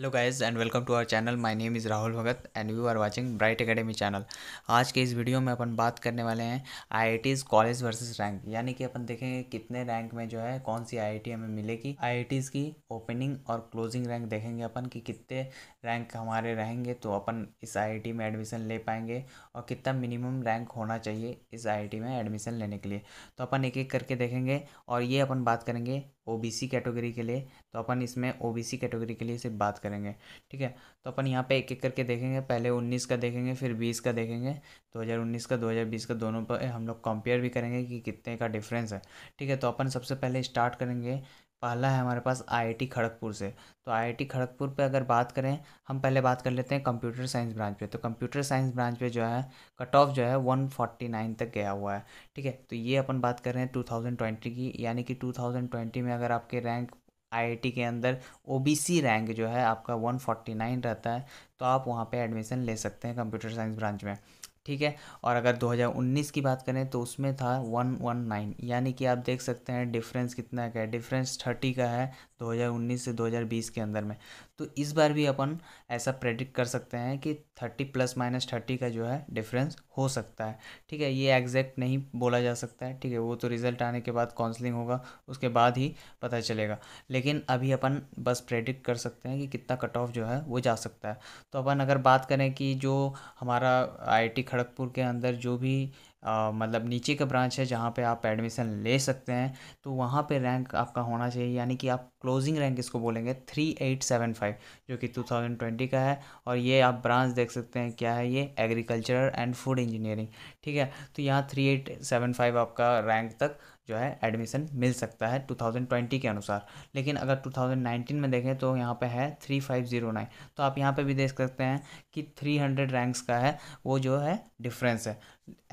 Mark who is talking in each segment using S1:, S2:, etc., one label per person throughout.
S1: hello guys and welcome to our channel my name is Rahul Bhagat and you are watching Bright Academy channel आज के इस video में अपन बात करने वाले हैं आई कॉलेज वर्सेस रैंक यानी कि अपन देखेंगे कितने रैंक में जो है कौन सी आई हमें मिलेगी आई की ओपनिंग और क्लोजिंग रैंक देखेंगे अपन कि कितने रैंक हमारे रहेंगे तो अपन इस आई में एडमिशन ले पाएंगे और कितना मिनिमम रैंक होना चाहिए इस आई में एडमिशन लेने के लिए तो अपन एक एक करके देखेंगे और ये अपन बात करेंगे ओबीसी कैटेगरी के लिए तो अपन इसमें ओबीसी कैटेगरी के लिए सिर्फ बात करेंगे ठीक है तो अपन यहाँ पे एक एक करके देखेंगे पहले 19 का देखेंगे फिर 20 का देखेंगे 2019 का 2020 का दोनों पर हम लोग कंपेयर भी करेंगे कि कितने का डिफरेंस है ठीक है तो अपन सबसे पहले स्टार्ट करेंगे पहला है हमारे पास आईआईटी खड़गपुर से तो आईआईटी खड़गपुर पे अगर बात करें हम पहले बात कर लेते हैं कंप्यूटर साइंस ब्रांच पे तो कंप्यूटर साइंस ब्रांच पे जो है कट ऑफ जो है वन फोर्टी नाइन तक गया हुआ है ठीक है तो ये अपन बात कर रहे हैं टू थाउजेंड ट्वेंटी की यानी कि टू थाउजेंड ट्वेंटी में अगर आपके रैंक आई के अंदर ओ रैंक जो है आपका 149 रहता है तो आप वहाँ पर एडमिशन ले सकते हैं कंप्यूटर साइंस ब्रांच में ठीक है और अगर 2019 की बात करें तो उसमें था 119 यानी कि आप देख सकते हैं डिफरेंस कितना का है डिफरेंस 30 का है 2019 से 2020 के अंदर में तो इस बार भी अपन ऐसा प्रेडिक्ट कर सकते हैं कि थर्टी प्लस माइनस थर्टी का जो है डिफरेंस हो सकता है ठीक है ये एग्जैक्ट नहीं बोला जा सकता है ठीक है वो तो रिज़ल्ट आने के बाद काउंसलिंग होगा उसके बाद ही पता चलेगा लेकिन अभी अपन बस प्रेडिक्ट कर सकते हैं कि कितना कट ऑफ जो है वो जा सकता है तो अपन अगर बात करें कि जो हमारा आई खड़गपुर के अंदर जो भी मतलब नीचे का ब्रांच है जहाँ पे आप एडमिशन ले सकते हैं तो वहाँ पे रैंक आपका होना चाहिए यानी कि आप क्लोजिंग रैंक इसको बोलेंगे थ्री एट सेवन फाइव जो कि टू थाउजेंड ट्वेंटी का है और ये आप ब्रांच देख सकते हैं क्या है ये एग्रीकल्चर एंड फूड इंजीनियरिंग ठीक है तो यहाँ थ्री एट सेवन फाइव आपका रैंक तक जो है एडमिशन मिल सकता है 2020 के अनुसार लेकिन अगर 2019 में देखें तो यहाँ पे है 3509 तो आप यहाँ पे भी देख सकते हैं कि 300 रैंक्स का है वो जो है डिफरेंस है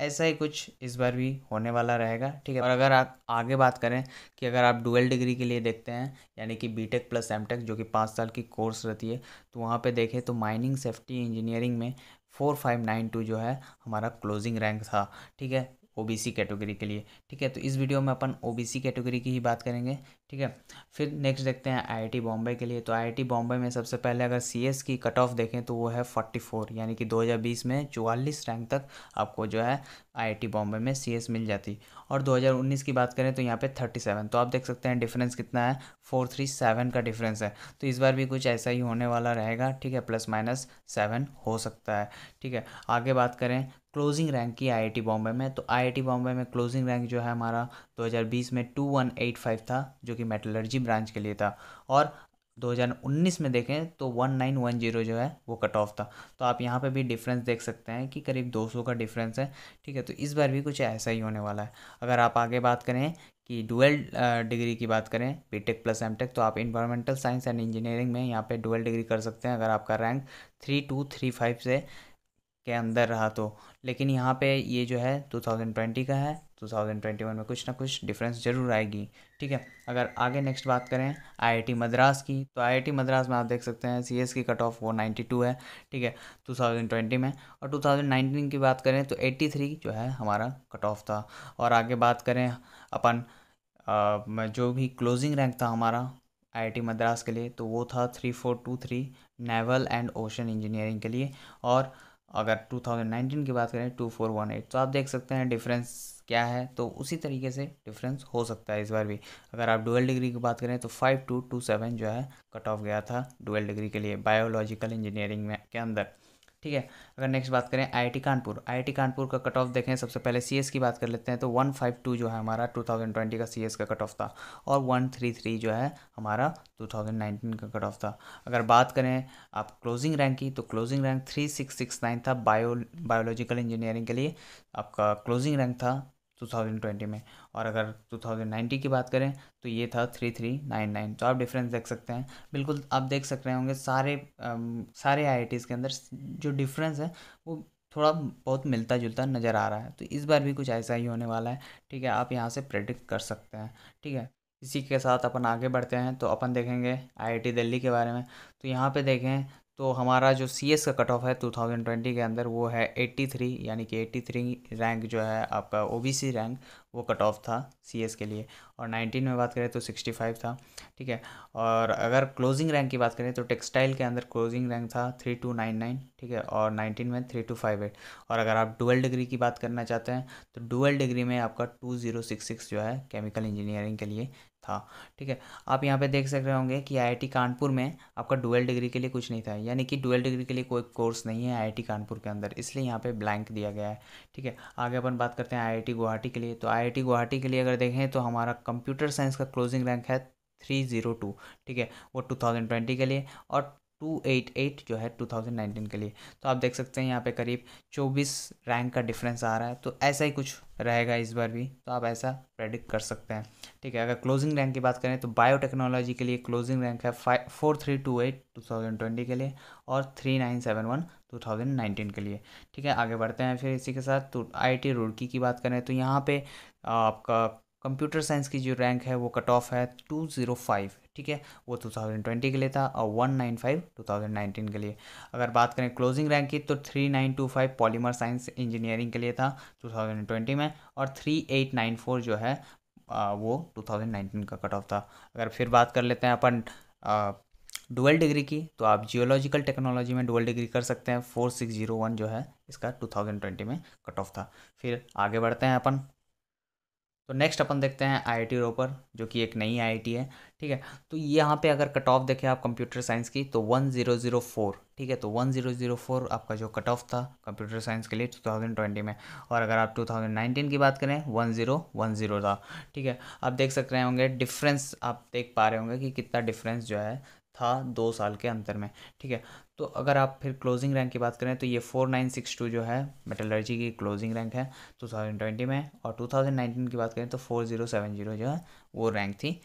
S1: ऐसा ही कुछ इस बार भी होने वाला रहेगा ठीक है और अगर आप आगे बात करें कि अगर आप डुअल डिग्री के लिए देखते हैं यानी कि बी प्लस एम जो कि पाँच साल की कोर्स रहती है तो वहाँ पर देखें तो माइनिंग सेफ्टी इंजीनियरिंग में फोर फाइव नाइन टू जो है हमारा क्लोजिंग रैंक था ठीक है ओबीसी कैटेगरी के लिए ठीक है तो इस वीडियो में अपन ओबीसी कैटेगरी की ही बात करेंगे ठीक है फिर नेक्स्ट देखते हैं आईआईटी बॉम्बे के लिए तो आईआईटी बॉम्बे में सबसे पहले अगर सीएस की कट ऑफ देखें तो वो है फोर्टी फोर यानी कि 2020 में चौवालीस रैंक तक आपको जो है आईआईटी बॉम्बे में सीएस मिल जाती और 2019 की बात करें तो यहाँ पे 37 तो आप देख सकते हैं डिफरेंस कितना है 437 का डिफरेंस है तो इस बार भी कुछ ऐसा ही होने वाला रहेगा ठीक है प्लस माइनस सेवन हो सकता है ठीक है आगे बात करें क्लोजिंग रैंक की आईआईटी बॉम्बे में तो आईआईटी बॉम्बे में क्लोजिंग रैंक जो है हमारा 2020 में 2185 था जो कि मेटलर्जी ब्रांच के लिए था और 2019 में देखें तो 1910 जो है वो कट ऑफ था तो आप यहाँ पे भी डिफरेंस देख सकते हैं कि करीब 200 का डिफरेंस है ठीक है तो इस बार भी कुछ ऐसा ही होने वाला है अगर आप आगे बात करें कि डुअल डिग्री की बात करें बीटेक प्लस एमटेक तो आप इन्वायरमेंटल साइंस एंड इंजीनियरिंग में यहाँ पे डुअल डिग्री कर सकते हैं अगर आपका rank three two three five से के अंदर रहा तो लेकिन यहाँ पे ये जो है 2020 का है 2021 में कुछ ना कुछ डिफरेंस ज़रूर आएगी ठीक है अगर आगे नेक्स्ट बात करें आईआईटी मद्रास की तो आईआईटी मद्रास में आप देख सकते हैं सीएस की कट ऑफ वो 92 है ठीक है 2020 में और 2019 की बात करें तो 83 जो है हमारा कट ऑफ था और आगे बात करें अपन आ, जो भी क्लोजिंग रैंक था हमारा आई मद्रास के लिए तो वो था three four two three naval and ocean engineering के लिए और अगर 2019 की बात करें 2418 तो आप देख सकते हैं डिफरेंस क्या है तो उसी तरीके से डिफरेंस हो सकता है इस बार भी अगर आप डुअल डिग्री की बात करें तो फाइव टू टू सेवन जो है कट ऑफ गया था डुअल डिग्री के लिए बायोलॉजिकल इंजीनियरिंग में के अंदर ठीक है अगर नेक्स्ट बात करें आईआईटी कानपुर आईआईटी कानपुर का कट ऑफ देखें सबसे पहले सीएस की बात कर लेते हैं तो वन फाइव टू जो है हमारा टू थाउजेंड ट्वेंटी का सीएस का कट ऑफ था और वन थ्री थ्री जो है हमारा टू थाउजेंड नाइनटीन का कट ऑफ था अगर बात करें आप क्लोजिंग रैंक की तो closing rank three six six nine था बायो बायोलॉजिकल इंजीनियरिंग के लिए आपका क्लोजिंग रैंक था 2020 में और अगर 2019 की बात करें तो ये था 3399 तो आप डिफरेंस देख सकते हैं बिल्कुल आप देख सक रहे होंगे सारे आ, सारे आई के अंदर जो डिफरेंस है वो थोड़ा बहुत मिलता जुलता नज़र आ रहा है तो इस बार भी कुछ ऐसा ही होने वाला है ठीक है आप यहाँ से प्रेडिक्ट कर सकते हैं ठीक है इसी के साथ अपन आगे बढ़ते हैं तो अपन देखेंगे आईआईटी दिल्ली के बारे में तो यहाँ पे देखें तो हमारा जो सी एस का कट ऑफ है टू थाउजेंड ट्वेंटी के अंदर वो है एट्टी थ्री यानी कि एट्टी थ्री रैंक जो है आपका ओ बी सी रैंक वो कट ऑफ था सी एस के लिए और नाइनटीन में बात करें तो सिक्सटी फाइव था ठीक है और अगर क्लोजिंग रैंक की बात करें तो टेक्सटाइल के अंदर क्लोजिंग रैंक था थ्री टू नाइन नाइन ठीक है और नाइनटीन में थ्री टू फाइव एट और अगर आप डुअल डिग्री की बात करना चाहते हैं तो डुअल डिग्री में आपका टू ज़ीरो सिक्स सिक्स जो है केमिकल इंजीनियरिंग के लिए था ठीक है आप यहाँ पे देख सक रहे होंगे कि आईआईटी कानपुर में आपका डुअल डिग्री के लिए कुछ नहीं था यानी कि डुअल डिग्री के लिए कोई कोर्स नहीं है आईआईटी कानपुर के अंदर इसलिए यहाँ पे ब्लैंक दिया गया है ठीक है आगे अपन बात करते हैं आईआईटी गुवाहाटी के लिए तो आईआईटी गुवाहाटी के लिए अगर देखें तो हमारा कंप्यूटर साइंस का क्लोजिंग रैंक है थ्री ज़ीरो टू ठीक है वो टू थाउजेंड ट्वेंटी के लिए और टू एट एट जो है टू थाउजेंड नाइनटीन के लिए तो आप देख सकते हैं यहाँ पे करीब चौबीस रैंक का डिफरेंस आ रहा है तो ऐसा ही कुछ रहेगा इस बार भी तो आप ऐसा प्रेडिक्ट कर सकते हैं ठीक है अगर क्लोजिंग रैंक की बात करें तो बायोटेक्नोलॉजी के लिए क्लोजिंग रैंक है five four three two eight two thousand twenty के लिए और three nine seven one two thousand nineteen के लिए ठीक है आगे बढ़ते हैं फिर इसी के साथ तो आई टी रुड़की की बात करें तो यहाँ पर आपका कंप्यूटर साइंस की जो रैंक है वो कट ऑफ है टू ज़ीरो फाइव ठीक है वो 2020 के लिए था और 195 2019 के लिए अगर बात करें क्लोजिंग रैंक की तो 3925 पॉलीमर साइंस इंजीनियरिंग के लिए था 2020 में और 3894 जो है वो 2019 का कट ऑफ था अगर फिर बात कर लेते हैं अपन डुअल डिग्री की तो आप जियोलॉजिकल टेक्नोलॉजी में डुअल डिग्री कर सकते हैं फोर सिक्स जीरो वन जो है इसका टू थाउजेंड ट्वेंटी में कट ऑफ था फिर आगे बढ़ते हैं अपन तो नेक्स्ट अपन देखते हैं आई आई टी रोपर जो कि एक नई आई आई टी है ठीक है तो यहाँ पे अगर कट ऑफ देखें आप कंप्यूटर साइंस की तो वन ज़ीरो ज़ीरो फोर ठीक है तो वन ज़ीरो ज़ीरो फोर आपका जो कट ऑफ था कंप्यूटर साइंस के लिए टू थाउजेंड ट्वेंटी में और अगर आप टू थाउजेंड नाइनटीन की बात करें वन ज़ीरो वन ज़ीरो था ठीक है आप देख सकते रहे होंगे डिफरेंस आप देख पा रहे होंगे कि कितना डिफरेंस जो है था दो साल के अंतर में ठीक है तो अगर आप फिर क्लोजिंग रैंक की बात करें तो ये फोर नाइन सिक्स टू जो है मेटलर्जी की क्लोजिंग रैंक है टू थाउजेंड ट्वेंटी में और टू थाउजेंड नाइनटीन की बात करें तो फोर ज़ीरो सेवन ज़ीरो जो है वो रैंक थी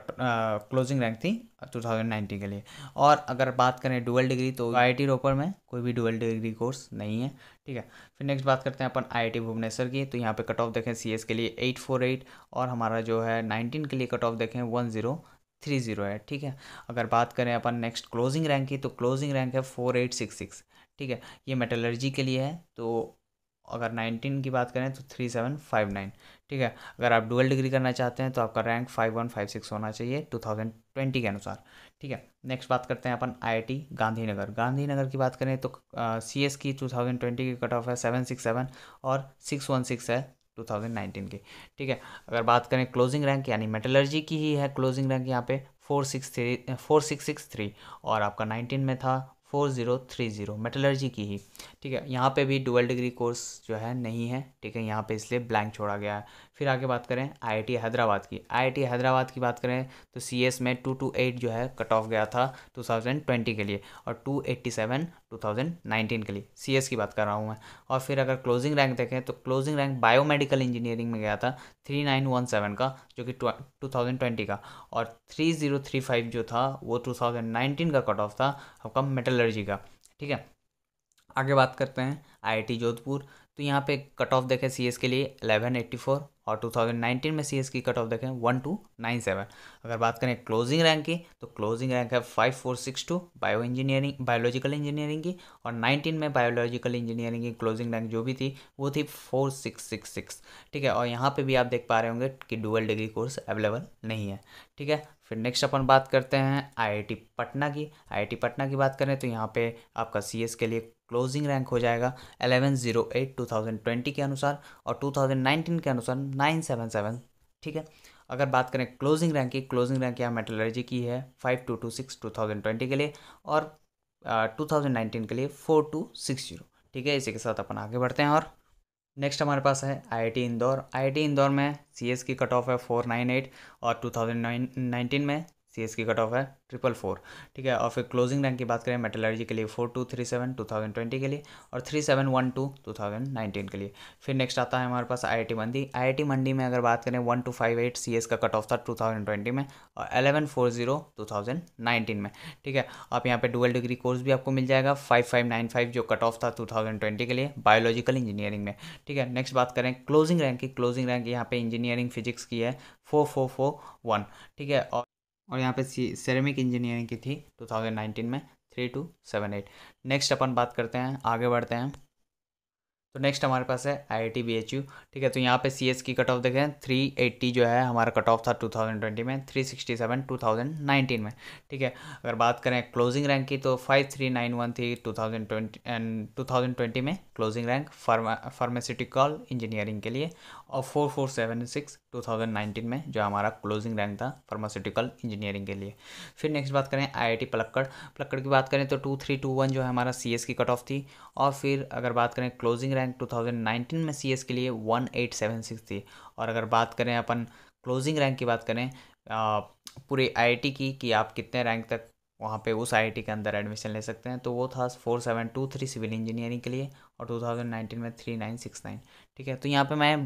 S1: क्लोजिंग रैंक थी 2019 के लिए और अगर बात करें डुअल डिग्री तो आई रोपर में कोई भी डुअल डिग्री कोर्स नहीं है ठीक है फिर नेक्स्ट बात करते हैं अपन आई भुवनेश्वर की तो यहाँ पे कट ऑफ देखें सी के लिए 848 और हमारा जो है 19 के लिए कट ऑफ देखें 1030 है ठीक है अगर बात करें अपन नेक्स्ट क्लोजिंग रैंक की तो क्लोजिंग रैंक है फोर ठीक है ये मेटलर्जी के लिए है तो अगर नाइनटीन की बात करें तो थ्री ठीक है अगर आप डुअल डिग्री करना चाहते हैं तो आपका rank five one five six होना चाहिए टू थाउजेंड ट्वेंटी के अनुसार ठीक है नेक्स्ट बात करते हैं अपन आईआईटी गांधीनगर गांधीनगर की बात करें तो सी एस की टू थाउजेंड ट्वेंटी की कट ऑफ है सेवन सिक्स सेवन और सिक्स वन सिक्स है टू थाउजेंड नाइनटीन की ठीक है अगर बात करें क्लोजिंग रैंक यानी मेटलर्जी की ही है क्लोजिंग रैंक यहाँ पे four six three four six six three और आपका नाइनटीन में था four zero three zero metallurgy की ही ठीक है यहाँ पे भी डुअल डिग्री कोर्स जो है नहीं है ठीक है यहाँ पे इसलिए ब्लैंक छोड़ा गया है फिर आगे बात करें आईआईटी हैदराबाद की आईआईटी हैदराबाद की बात करें तो सीएस में टू टू एट जो है कट ऑफ गया था टू थाउजेंड ट्वेंटी के लिए और two eighty seven two thousand nineteen के लिए सीएस की बात कर रहा हूँ मैं और फिर अगर क्लोजिंग रैंक देखें तो क्लोजिंग रैंक बायोमेडिकल इंजीनियरिंग में गया था थ्री नाइन वन सेवन का जो कि टू थाउजेंड ट्वेंटी का और थ्री जीरो थ्री फाइव जो था वो टू थाउजेंड नाइनटीन का कट ऑफ था आपका मेटलर्जी का ठीक है आगे बात करते हैं आई जोधपुर तो यहाँ पे कट ऑफ देखें सी के लिए 1184 और 2019 में सी की कट ऑफ देखें 1297 अगर बात करें क्लोजिंग रैंक की तो क्लोजिंग रैंक है 5462 बायो इंजीनियरिंग बायोलॉजिकल इंजीनियरिंग की और 19 में बायोलॉजिकल इंजीनियरिंग की क्लोजिंग रैंक जो भी थी वो थी 4666 ठीक है और यहाँ पे भी आप देख पा रहे होंगे कि डुअल डिग्री कोर्स अवेलेबल नहीं है ठीक है फिर नेक्स्ट अपन बात करते हैं आई पटना की आई पटना की बात करें तो यहाँ पर आपका सी के लिए क्लोजिंग रैंक हो जाएगा eleven zero eight two thousand twenty के अनुसार और टू थाउजेंड नाइनटीन के अनुसार नाइन सेवन सेवन ठीक है अगर बात करें क्लोजिंग रैंक की क्लोजिंग रैंक यहाँ मेटलर्जी की है five two two six two thousand twenty के लिए और टू थाउजेंड नाइनटीन के लिए फोर टू सिक्स जीरो ठीक है इसी के साथ अपन आगे बढ़ते हैं और नेक्स्ट हमारे पास है आईआईटी इंदौर आईआईटी इंदौर में सीएस की कट ऑफ है फोर नाइन एट और टू थाउजेंड नाइनटीन में सी एस की कट ऑफ है ट्रिपल फोर ठीक है और फिर क्लोजिंग रैंक की बात करें मेटलर्जी के लिए four two three seven two thousand twenty के लिए और three seven one two two thousand nineteen के लिए फिर नेक्स्ट आता है हमारे पास आई I T Mandi I I T मंडी में अगर बात करें one two five eight C S का कट ऑफ था टू थाउजेंड ट्वेंटी में और eleven four zero two thousand nineteen में ठीक है आप यहाँ पर डुअल डिग्री कोर्स भी आपको मिल जाएगा फाइव फाइव नाइन फाइव जो कट ऑफ था टू थाउजेंड ट्वेंटी के लिए बायोलॉजिकल इंजीनियरिंग में ठीक है नेक्स्ट बात करें क्लोजिंग रैंक की क्लोजिंग रैंक यहाँ पे इंजीनियरिंग फिजिक्स की है फोर फोर फोर वन ठीक है और और यहाँ पे सेरेमिक इंजीनियरिंग की थी 2019 में three two seven eight next अपन बात करते हैं आगे बढ़ते हैं तो नेक्स्ट हमारे पास है आई आई ठीक है तो यहाँ पे सी की कट ऑफ देखें 380 जो है हमारा कट ऑफ था 2020 में 367 2019 में ठीक है अगर बात करें क्लोजिंग रैंक की तो 5391 थी 2020 एंड 2020 में क्लोजिंग रैंक फार्मास्यूटिकल इंजीनियरिंग के लिए और 4476 2019 में जो हमारा क्लोजिंग रैंक था फार्मास्यूटिकल इंजीनियरिंग के लिए फिर नेक्स्ट बात करें आई पलक्कड़ पलक्कड़ की बात करें तो टू जो है हमारा सी की कट ऑफ थी और फिर अगर बात करें क्लोजिंग रैंक रैंक 2019 में सी के लिए 1876 थी और अगर बात करें अपन क्लोजिंग रैंक की बात करें आ, पूरे आईआईटी की कि आप कितने रैंक तक वहाँ पे उस आई के अंदर एडमिशन ले सकते हैं तो वो था four seven two three civil engineering के लिए और टू थाउजेंड नाइनटीन में थ्री नाइन सिक्स नाइन ठीक है तो यहाँ पे मैं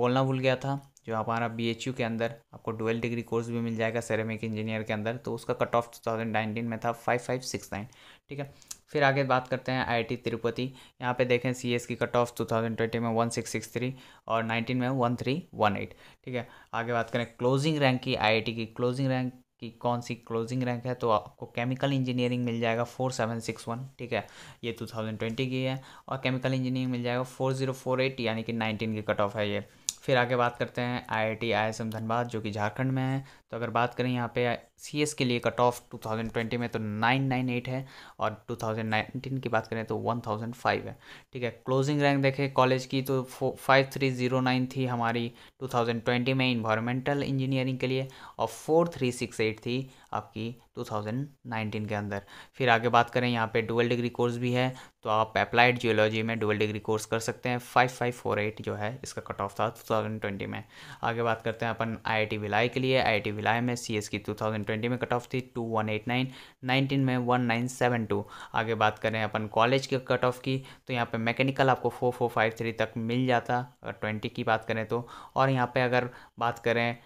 S1: बोलना भूल गया था जो हमारा बी एच यू के अंदर आपको डुअल डिग्री कोर्स भी मिल जाएगा सेरेमिक इंजीनियर के अंदर तो उसका cut off two thousand nineteen में था फाइव फाइव सिक्स नाइन ठीक है फिर आगे बात करते हैं आई तिरुपति यहाँ पे देखें सी एस की cut off two thousand twenty में वन सिक्स सिक्स थ्री और नाइनटीन में वन थ्री वन एट ठीक है आगे बात करें क्लोजिंग रैंक की आई की क्लोजिंग रैंक कि कौन सी क्लोजिंग रैंक है तो आपको केमिकल इंजीनियरिंग मिल जाएगा फोर सेवन सिक्स वन ठीक है ये टू थाउजेंड ट्वेंटी की है और केमिकल इंजीनियरिंग मिल जाएगा फोर जीरो फोर एट यानी कि नाइनटीन की कट ऑफ है ये फिर आगे बात करते हैं I I T I S M Dhanbad जो कि झारखंड में है तो अगर बात करें यहाँ पे सी एस के लिए cut off two thousand twenty में तो नाइन नाइन एट है और टू थाउजेंड नाइनटीन की बात करें तो वन थाउजेंड फाइव है ठीक है क्लोजिंग रैंक देखें कॉलेज की तो फाइव थ्री जीरो नाइन थी हमारी टू थाउजेंड ट्वेंटी में इन्वायरमेंटल इंजीनियरिंग के लिए और फोर थ्री सिक्स एट थी आपकी टू थाउजेंड नाइनटीन के अंदर फिर आगे बात करें यहाँ पे डुअल डिग्री कोर्स भी है तो आप अप्लाइड जियोलॉजी में डुअल डिग्री कोर्स कर सकते हैं फाइव फाइव फोर एट जो है इसका कट ऑफ था टू थाउजेंड ट्वेंटी में आगे बात करते हैं अपन आई आई टी विलाई के लिए आई आई टी विलाई में सी एस की टू थाउजेंड ट्वेंटी में कट ऑफ थी two one eight nine nineteen में वन नाइन सेवन टू आगे बात करें अपन कॉलेज के कट ऑफ की तो यहाँ पे मैकेनिकल आपको फोर फोर फाइव थ्री तक मिल जाता अगर ट्वेंटी की बात करें तो और यहाँ पे अगर बात करें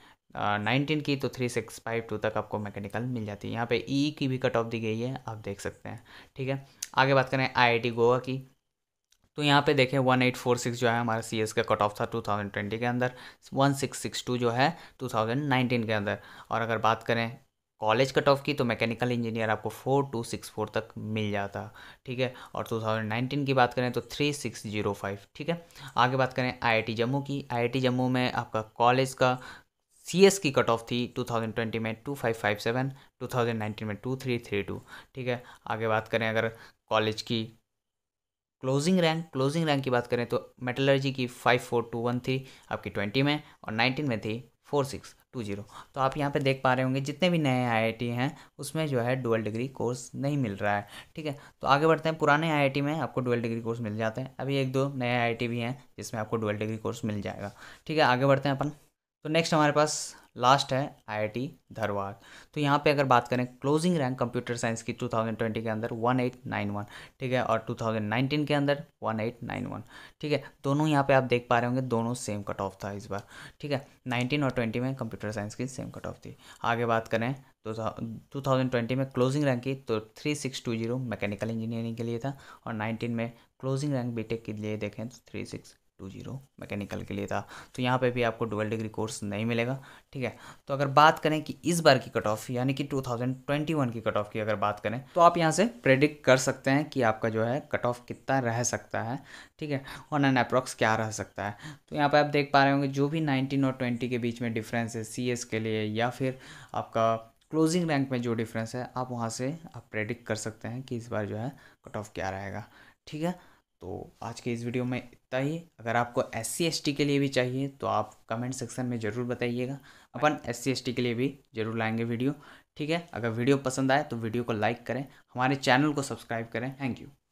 S1: नाइनटीन की तो थ्री सिक्स फाइव टू तक आपको मैकेनिकल मिल जाती है यहाँ पे ई e की भी कट ऑफ दी गई है आप देख सकते हैं ठीक है आगे बात करें आईआईटी गोवा की तो यहाँ पे देखें वन एट फोर सिक्स जो है हमारा सी एस का कट ऑफ था टू थाउजेंड ट्वेंटी के अंदर वन सिक्स सिक्स टू जो है टू थाउजेंड नाइनटीन के अंदर और अगर बात करें कॉलेज कट ऑफ की तो मैकेनिकल इंजीनियर आपको फोर टू सिक्स फोर तक मिल जाता ठीक है और टू थाउजेंड नाइनटीन की बात करें तो थ्री सिक्स जीरो फाइव ठीक है आगे बात करें आईआईटी जम्मू की आईआईटी जम्मू में आपका कॉलेज का सी एस की कट ऑफ थी टू थाउजेंड ट्वेंटी में two two five five seven thousand nineteen में टू थ्री थ्री टू ठीक है आगे बात करें अगर कॉलेज की क्लोजिंग रैंक क्लोजिंग रैंक की बात करें तो मेटलर्जी की फाइव फोर टू वन थी आपकी ट्वेंटी में और नाइनटीन में थी फोर सिक्स टू जीरो तो आप यहाँ पे देख पा रहे होंगे जितने भी नए आईआईटी हैं उसमें जो है डुअल डिग्री कोर्स नहीं मिल रहा है ठीक है तो आगे बढ़ते हैं पुराने आईआईटी में आपको डुअल डिग्री कोर्स मिल जाते हैं अभी एक दो नए आईआईटी भी हैं जिसमें आपको डुअल डिग्री कोर्स मिल जाएगा ठीक है आगे बढ़ते हैं अपन तो नेक्स्ट हमारे पास लास्ट है आईआईटी धरवाड़ तो यहाँ पे अगर बात करें क्लोजिंग रैंक कंप्यूटर साइंस की 2020 के अंदर 1891 ठीक है और 2019 के अंदर 1891 ठीक है दोनों यहाँ पे आप देख पा रहे होंगे दोनों सेम कट ऑफ था इस बार ठीक है 19 और 20 में कंप्यूटर साइंस की सेम कट ऑफ थी आगे बात करें तो 2020 में क्लोजिंग रैंक की तो three six two zero mechanical engineering के लिए था और 19 में क्लोजिंग रैंक बीटेक के लिए देखें तो three six two zero mechanical के लिए था तो यहाँ पे भी आपको डुअल डिग्री कोर्स नहीं मिलेगा ठीक है तो अगर बात करें कि इस बार की कट ऑफ यानी कि 2021 की कट ऑफ की अगर बात करें तो आप यहाँ से प्रेडिक्ट कर सकते हैं कि आपका जो है कट ऑफ कितना रह सकता है ठीक है ऑन एन अप्रॉक्स क्या रह सकता है तो यहाँ पर आप देख पा रहे होंगे जो भी नाइनटीन और ट्वेंटी के बीच में डिफरेंस है सी के लिए या फिर आपका क्लोजिंग रैंक में जो डिफरेंस है आप वहाँ से आप प्रेडिक्ट कर सकते हैं कि इस बार जो है कट ऑफ क्या रहेगा ठीक है तो आज के इस वीडियो में इतना ही अगर आपको एस सी के लिए भी चाहिए तो आप कमेंट सेक्शन में ज़रूर बताइएगा अपन एस सी के लिए भी ज़रूर लाएंगे वीडियो ठीक है अगर वीडियो पसंद आए तो वीडियो को लाइक करें हमारे चैनल को सब्सक्राइब करें थैंक यू